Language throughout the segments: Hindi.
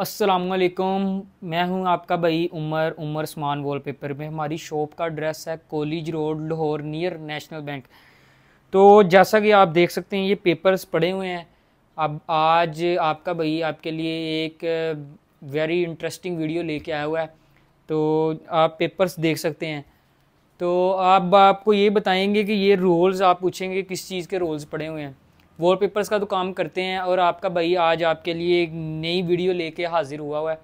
असलकम मैं हूं आपका भाई उमर उमर वॉल वॉलपेपर में हमारी शॉप का एड्रेस है college road Lahore near national bank तो जैसा कि आप देख सकते हैं ये पेपर्स पड़े हुए हैं अब आज आपका भाई आपके लिए एक वेरी इंटरेस्टिंग वीडियो लेके आया हुआ है तो आप पेपर्स देख सकते हैं तो अब आप आपको ये बताएंगे कि ये रोल्स आप पूछेंगे किस चीज़ के रोल्स पड़े हुए हैं वॉल पेपर्स का तो काम करते हैं और आपका भाई आज आपके लिए एक नई वीडियो लेके हाजिर हुआ हुआ है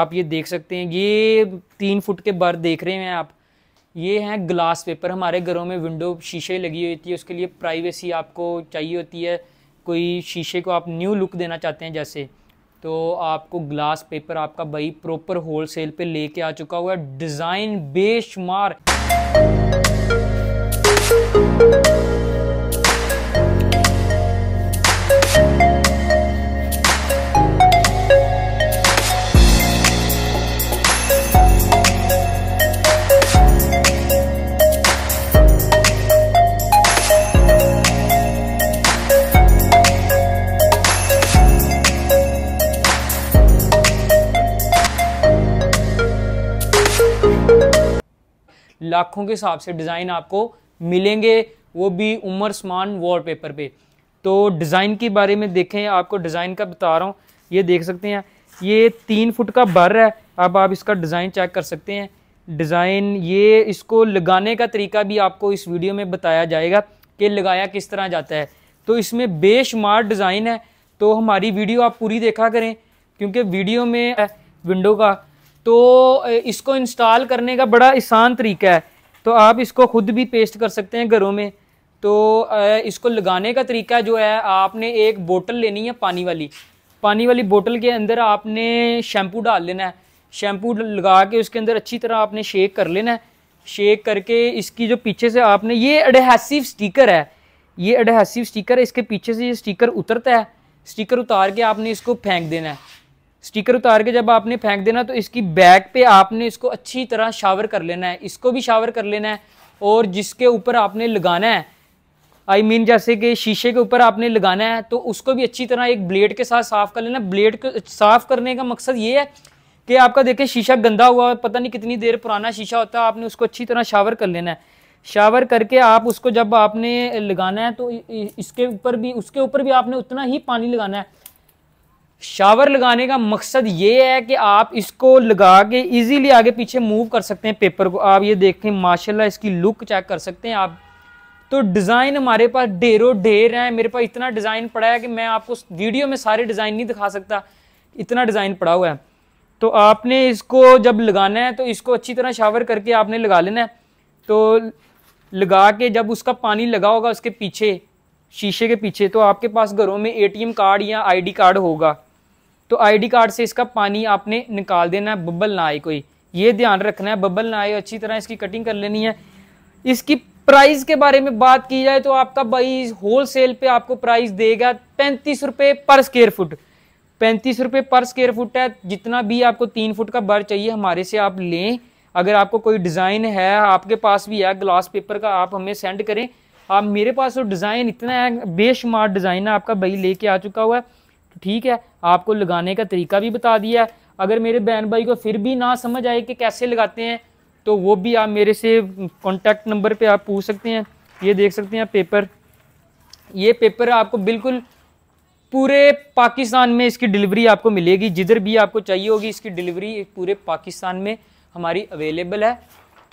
आप ये देख सकते हैं ये तीन फुट के बर देख रहे हैं आप ये हैं ग्लास पेपर हमारे घरों में विंडो शीशे लगी हुई थी उसके लिए प्राइवेसी आपको चाहिए होती है कोई शीशे को आप न्यू लुक देना चाहते हैं जैसे तो आपको ग्लास पेपर आपका भाई प्रॉपर होल सेल पर लेके आ चुका हुआ है डिज़ाइन बेशुमार लाखों के हिसाब से डिज़ाइन आपको मिलेंगे वो भी उमर स्मान वॉलपेपर पे तो डिज़ाइन के बारे में देखें आपको डिज़ाइन का बता रहा हूँ ये देख सकते हैं ये तीन फुट का बर है अब आप इसका डिज़ाइन चेक कर सकते हैं डिज़ाइन ये इसको लगाने का तरीका भी आपको इस वीडियो में बताया जाएगा कि लगाया किस तरह जाता है तो इसमें बेशुमार डिज़ाइन है तो हमारी वीडियो आप पूरी देखा करें क्योंकि वीडियो में विंडो का तो इसको इंस्टॉल करने का बड़ा आसान तरीका है तो आप इसको खुद भी पेस्ट कर सकते हैं घरों में तो इसको लगाने का तरीका जो है आपने एक बोतल लेनी है पानी वाली पानी वाली बोतल के अंदर आपने शैम्पू डाल लेना है शैम्पू लगा के उसके अंदर अच्छी तरह आपने शेक कर लेना है शेक करके इसकी जो पीछे से आपने ये एडहेसिव स्टिकर है ये एडहेसिव स्टिकर है इसके पीछे से ये स्टिकर उतरता है स्टिकर उतार के आपने इसको फेंक देना है स्टिकर उतार के जब आपने फेंक देना तो इसकी बैक पे आपने इसको अच्छी तरह शावर कर लेना है इसको भी शावर कर लेना है और जिसके ऊपर आपने लगाना है आई I मीन mean, जैसे कि शीशे के ऊपर आपने लगाना है तो उसको भी अच्छी तरह एक ब्लेड के साथ साफ़ कर लेना ब्लेड को साफ़ करने का मकसद ये है कि आपका देखें शीशा गंदा हुआ पता नहीं कितनी देर पुराना शीशा होता है आपने उसको अच्छी तरह शावर कर लेना है शावर करके आप उसको जब आपने लगाना है तो इसके ऊपर भी उसके ऊपर भी आपने उतना ही पानी लगाना है शावर लगाने का मकसद ये है कि आप इसको लगा के इजीली आगे पीछे मूव कर सकते हैं पेपर को आप ये देखें माशाल्लाह इसकी लुक चेक कर सकते हैं आप तो डिज़ाइन हमारे पास ढेरों ढेर हैं मेरे पास इतना डिज़ाइन पड़ा है कि मैं आपको वीडियो में सारे डिज़ाइन नहीं दिखा सकता इतना डिज़ाइन पड़ा हुआ है तो आपने इसको जब लगाना है तो इसको अच्छी तरह शावर करके आपने लगा लेना है तो लगा के जब उसका पानी लगा होगा उसके पीछे शीशे के पीछे तो आपके पास घरों में एटीएम कार्ड या आईडी कार्ड होगा तो आईडी कार्ड से इसका पानी आपने निकाल देना है बबल ना आए कोई ये ध्यान रखना है बबल ना आए अच्छी तरह इसकी कटिंग कर लेनी है इसकी प्राइस के बारे में बात की जाए तो आपका भाई होल सेल पे आपको प्राइस देगा पैंतीस रुपये पर स्क्वेयर फुट पैंतीस रुपये पर स्क्वेयर फुट है जितना भी आपको तीन फुट का बर चाहिए हमारे से आप लें अगर आपको कोई डिज़ाइन है आपके पास भी है ग्लास पेपर का आप हमें सेंड करें आप मेरे पास वो डिज़ाइन इतना है बेशुमार डिज़ाइन है आपका भाई लेके आ चुका हुआ है ठीक है आपको लगाने का तरीका भी बता दिया है अगर मेरे बहन भाई को फिर भी ना समझ आए कि कैसे लगाते हैं तो वो भी आप मेरे से कॉन्टैक्ट नंबर पर आप पूछ सकते हैं ये देख सकते हैं पेपर ये पेपर आपको बिल्कुल पूरे पाकिस्तान में इसकी डिलीवरी आपको मिलेगी जिधर भी आपको चाहिए होगी इसकी डिलीवरी पूरे पाकिस्तान में हमारी अवेलेबल है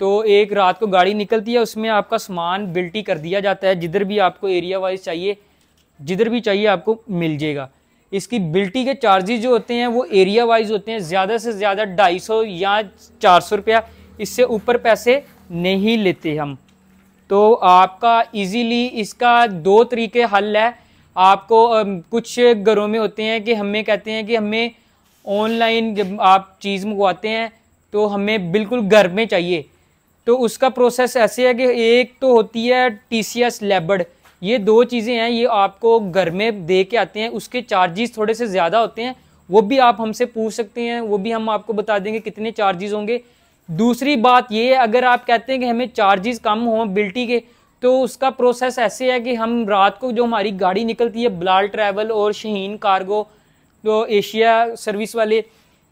तो एक रात को गाड़ी निकलती है उसमें आपका सामान बिल्टी कर दिया जाता है जिधर भी आपको एरिया वाइज चाहिए जिधर भी चाहिए आपको मिल जाएगा इसकी बिल्टी के चार्जेज जो होते हैं वो एरिया वाइज होते हैं ज़्यादा से ज़्यादा ढाई सौ या चार सौ रुपया इससे ऊपर पैसे नहीं लेते हम तो आपका इजीली इसका दो तरीके हल है आपको कुछ घरों में होते हैं कि हमें कहते हैं कि हमें ऑनलाइन जब आप चीज़ मंगवाते हैं तो हमें बिल्कुल घर में चाहिए तो उसका प्रोसेस ऐसे है कि एक तो होती है टी सी एस लेबड ये दो चीज़ें हैं ये आपको घर में दे के आते हैं उसके चार्जेस थोड़े से ज़्यादा होते हैं वो भी आप हमसे पूछ सकते हैं वो भी हम आपको बता देंगे कितने चार्जेस होंगे दूसरी बात ये अगर आप कहते हैं कि हमें चार्जेस कम हों बिल्टी के तो उसका प्रोसेस ऐसे है कि हम रात को जो हमारी गाड़ी निकलती है बलाल ट्रैवल और शहीन कार्गो तो एशिया सर्विस वाले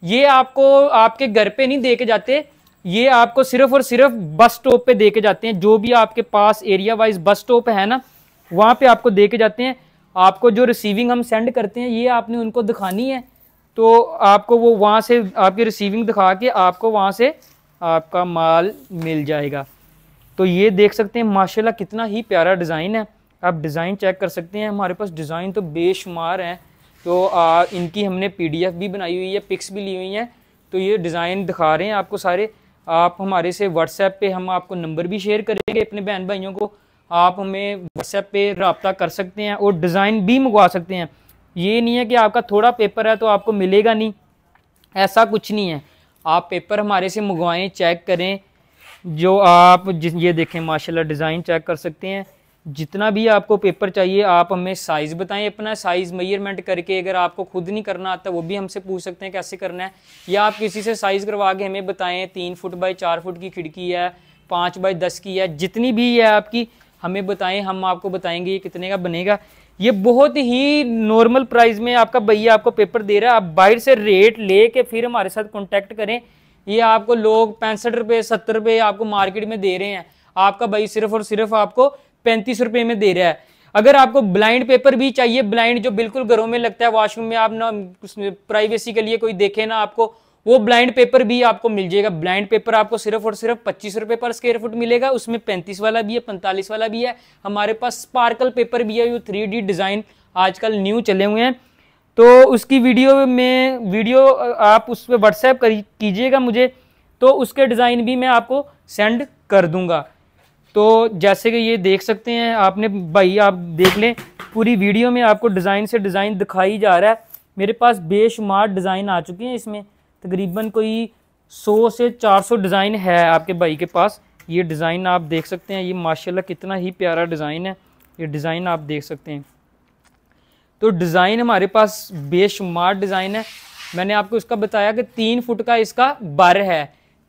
ये आपको आपके घर पे नहीं दे के जाते ये आपको सिर्फ और सिर्फ बस स्टॉप पे दे के जाते हैं जो भी आपके पास एरिया वाइज बस स्टॉप है ना वहाँ पे आपको दे के जाते हैं आपको जो रिसीविंग हम सेंड करते हैं ये आपने उनको दिखानी है तो आपको वो वहाँ से आपकी रिसीविंग दिखा के आपको वहाँ से आपका माल मिल जाएगा तो ये देख सकते हैं माशाल्लाह कितना ही प्यारा डिज़ाइन है आप डिज़ाइन चेक कर सकते हैं हमारे पास डिज़ाइन तो बेशुमार हैं तो आ, इनकी हमने पी भी बनाई हुई है पिक्स भी ली हुई हैं तो ये डिज़ाइन दिखा रहे हैं आपको सारे आप हमारे से व्हाट्सएप पे हम आपको नंबर भी शेयर करेंगे अपने बहन भाइयों को आप हमें व्हाट्सएप पे रबता कर सकते हैं और डिज़ाइन भी मंगवा सकते हैं ये नहीं है कि आपका थोड़ा पेपर है तो आपको मिलेगा नहीं ऐसा कुछ नहीं है आप पेपर हमारे से मंगवाएं चेक करें जो आप ये देखें माशाल्लाह डिज़ाइन चेक कर सकते हैं जितना भी आपको पेपर चाहिए आप हमें साइज़ बताएं अपना साइज़ मेजरमेंट करके अगर आपको खुद नहीं करना आता वो भी हमसे पूछ सकते हैं कैसे करना है या आप किसी से साइज़ करवा के हमें बताएं तीन फुट बाई चार फुट की खिड़की है पाँच बाई दस की है जितनी भी है आपकी हमें बताएं हम आपको बताएंगे ये कितने का बनेगा ये बहुत ही नॉर्मल प्राइस में आपका भैया आपको पेपर दे रहा है आप बाहर से रेट ले के फिर हमारे साथ कॉन्टैक्ट करें ये आपको लोग पैंसठ रुपये सत्तर रुपये आपको मार्केट में दे रहे हैं आपका भाई सिर्फ और सिर्फ आपको पैंतीस रुपये में दे रहा है अगर आपको ब्लाइंड पेपर भी चाहिए ब्लाइंड जो बिल्कुल घरों में लगता है वॉशरूम में आप ना प्राइवेसी के लिए कोई देखे ना आपको वो ब्लाइंड पेपर भी आपको मिल जाएगा ब्लाइंड पेपर आपको सिर्फ और सिर्फ पच्चीस रुपए पर स्क्वेयर फुट मिलेगा उसमें पैंतीस वाला भी है पैंतालीस वाला भी है हमारे पास स्पार्कल पेपर भी है जो थ्री डिज़ाइन आजकल न्यू चले हुए हैं तो उसकी वीडियो में वीडियो आप उस पर व्हाट्सएप कीजिएगा मुझे तो उसके डिज़ाइन भी मैं आपको सेंड कर दूंगा तो जैसे कि ये देख सकते हैं आपने भाई आप देख लें पूरी वीडियो में आपको डिज़ाइन से डिज़ाइन दिखाई जा रहा है मेरे पास बेशुमार डिज़ाइन आ चुके हैं इसमें तकरीबन कोई 100 से 400 डिज़ाइन है आपके भाई के पास ये डिज़ाइन आप देख सकते हैं ये माशाल्लाह कितना ही प्यारा डिज़ाइन है ये डिज़ाइन आप देख सकते हैं तो डिज़ाइन हमारे पास बेशुमार डिज़ाइन है मैंने आपको इसका बताया कि तीन फुट का इसका बर है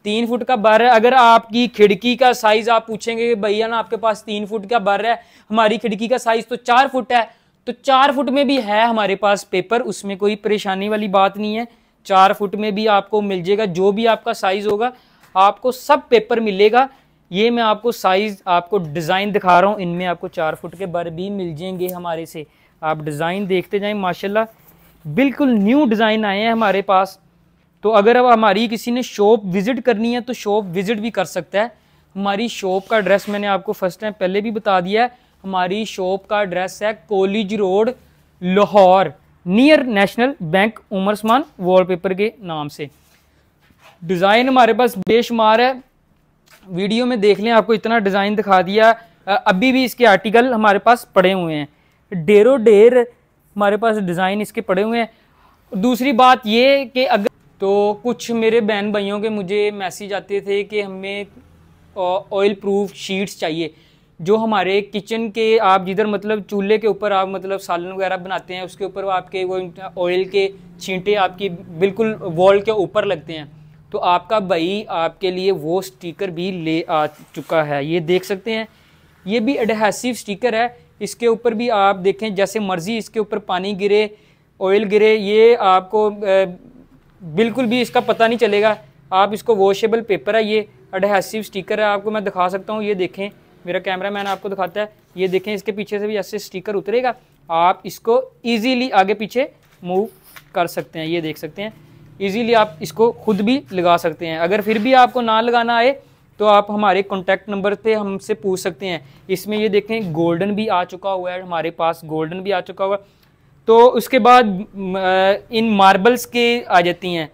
तीन फुट का बर है अगर आपकी खिड़की का साइज़ आप पूछेंगे कि भैया ना आपके पास तीन फुट का बर है हमारी खिड़की का साइज़ तो चार फुट है तो चार फुट में भी है हमारे पास पेपर उसमें कोई परेशानी वाली बात नहीं है चार फुट में भी आपको मिल जाएगा जो भी आपका साइज़ होगा आपको सब पेपर मिलेगा ये मैं आपको साइज़ आपको डिज़ाइन दिखा रहा हूँ इनमें आपको चार फुट के बर भी मिल जाएंगे हमारे से आप डिज़ाइन देखते जाए माशाल्लाह बिल्कुल न्यू डिज़ाइन आए हैं हमारे पास तो अगर अब हमारी किसी ने शॉप विज़िट करनी है तो शॉप विज़िट भी कर सकता है हमारी शॉप का एड्रेस मैंने आपको फर्स्ट टाइम पहले भी बता दिया है हमारी शॉप का एड्रेस है college road Lahore near national bank उमरसमान वॉलपेपर के नाम से डिज़ाइन हमारे पास बेशुमार है वीडियो में देख लें आपको इतना डिज़ाइन दिखा दिया अभी भी इसके आर्टिकल हमारे पास पड़े हुए हैं डेरो डेर हमारे पास डिज़ाइन इसके पड़े हुए हैं दूसरी बात ये कि अगर तो कुछ मेरे बहन भाइयों के मुझे मैसेज आते थे कि हमें ऑयल प्रूफ शीट्स चाहिए जो हमारे किचन के आप जिधर मतलब चूल्हे के ऊपर आप मतलब सालन वगैरह बनाते हैं उसके ऊपर आपके वो ऑयल के छींटे आपकी बिल्कुल वॉल के ऊपर लगते हैं तो आपका भाई आपके लिए वो स्टिकर भी ले आ चुका है ये देख सकते हैं ये भी एडहेसिव स्टिकर है इसके ऊपर भी आप देखें जैसे मर्ज़ी इसके ऊपर पानी गिरे ऑयल गिरे ये आपको बिल्कुल भी इसका पता नहीं चलेगा आप इसको वॉशेबल पेपर है ये एडहेसिव स्टिकर है आपको मैं दिखा सकता हूँ ये देखें मेरा कैमरा मैन आपको दिखाता है ये देखें इसके पीछे से भी ऐसे स्टिकर उतरेगा आप इसको ईजीली आगे पीछे मूव कर सकते हैं ये देख सकते हैं ईजीली आप इसको खुद भी लगा सकते हैं अगर फिर भी आपको ना लगाना आए तो आप हमारे कॉन्टैक्ट नंबर से हमसे पूछ सकते हैं इसमें ये देखें गोल्डन भी आ चुका हुआ है हमारे पास गोल्डन भी आ चुका हुआ तो उसके बाद इन मार्बल्स के आ जाती हैं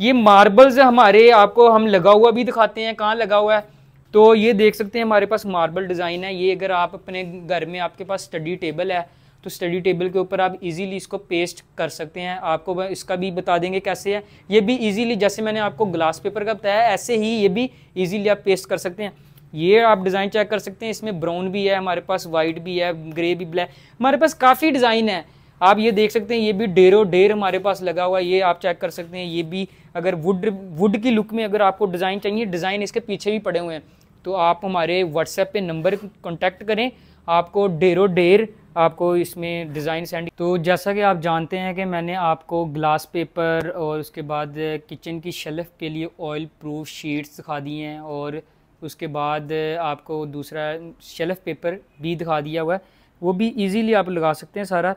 ये मार्बल्स हमारे आपको हम लगा हुआ भी दिखाते हैं कहाँ लगा हुआ है तो ये देख सकते हैं हमारे पास मार्बल डिज़ाइन है ये अगर आप अपने घर में आपके पास स्टडी टेबल है तो स्टडी टेबल के ऊपर आप इजीली इसको पेस्ट कर सकते हैं आपको इसका भी बता देंगे कैसे है ये भी इजीली जैसे मैंने आपको ग्लास पेपर का बताया ऐसे ही ये भी इजीली आप पेस्ट कर सकते हैं ये आप डिज़ाइन चेक कर सकते हैं इसमें ब्राउन भी है हमारे पास वाइट भी है ग्रे भी ब्लैक हमारे पास काफ़ी डिज़ाइन है आप ये देख सकते हैं ये भी डेरो डेर हमारे पास लगा हुआ है ये आप चेक कर सकते हैं ये भी अगर वुड वुड की लुक में अगर आपको डिज़ाइन चाहिए डिज़ाइन इसके पीछे भी पड़े हुए हैं तो आप हमारे व्हाट्सएप पे नंबर कॉन्टैक्ट करें आपको डेरो डेर आपको इसमें डिज़ाइन सेंड तो जैसा कि आप जानते हैं कि मैंने आपको ग्लास पेपर और उसके बाद किचन की शेल्फ़ के लिए ऑयल प्रूफ शीट्स दिखा दी हैं और उसके बाद आपको दूसरा शेल्फ़ पेपर भी दिखा दिया हुआ है वो भी इजीली आप लगा सकते हैं सारा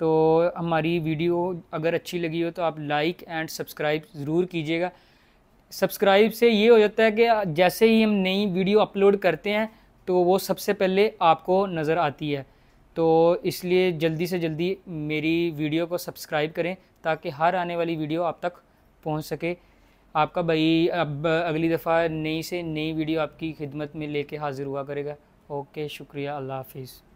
तो हमारी वीडियो अगर अच्छी लगी हो तो आप लाइक एंड सब्सक्राइब ज़रूर कीजिएगा सब्सक्राइब से ये हो जाता है कि जैसे ही हम नई वीडियो अपलोड करते हैं तो वो सबसे पहले आपको नज़र आती है तो इसलिए जल्दी से जल्दी मेरी वीडियो को सब्सक्राइब करें ताकि हर आने वाली वीडियो आप तक पहुंच सके आपका भाई अब अगली दफ़ा नई से नई वीडियो आपकी खिदमत में लेके हाज़िर हुआ करेगा ओके शुक्रिया अल्लाह हाफिज़